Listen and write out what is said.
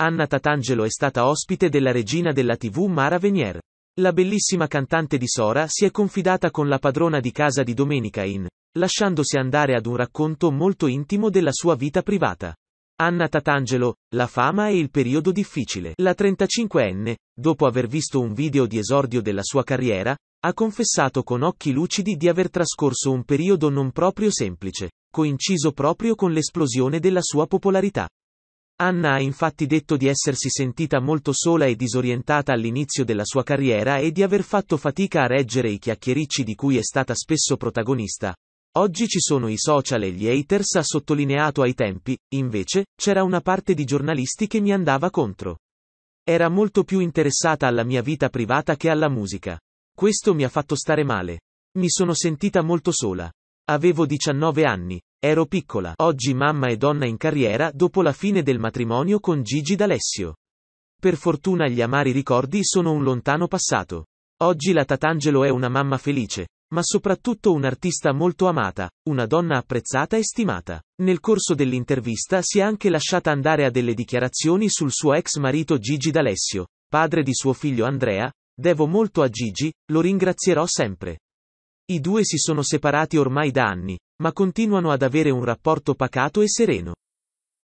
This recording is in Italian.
Anna Tatangelo è stata ospite della regina della TV Mara Venier. La bellissima cantante di Sora si è confidata con la padrona di casa di domenica in, lasciandosi andare ad un racconto molto intimo della sua vita privata. Anna Tatangelo, la fama e il periodo difficile. La 35enne, dopo aver visto un video di esordio della sua carriera, ha confessato con occhi lucidi di aver trascorso un periodo non proprio semplice, coinciso proprio con l'esplosione della sua popolarità. Anna ha infatti detto di essersi sentita molto sola e disorientata all'inizio della sua carriera e di aver fatto fatica a reggere i chiacchiericci di cui è stata spesso protagonista. Oggi ci sono i social e gli haters ha sottolineato ai tempi, invece, c'era una parte di giornalisti che mi andava contro. Era molto più interessata alla mia vita privata che alla musica. Questo mi ha fatto stare male. Mi sono sentita molto sola. Avevo 19 anni, Ero piccola, oggi mamma e donna in carriera dopo la fine del matrimonio con Gigi D'Alessio. Per fortuna gli amari ricordi sono un lontano passato. Oggi la Tatangelo è una mamma felice, ma soprattutto un'artista molto amata, una donna apprezzata e stimata. Nel corso dell'intervista si è anche lasciata andare a delle dichiarazioni sul suo ex marito Gigi D'Alessio, padre di suo figlio Andrea, devo molto a Gigi, lo ringrazierò sempre. I due si sono separati ormai da anni, ma continuano ad avere un rapporto pacato e sereno.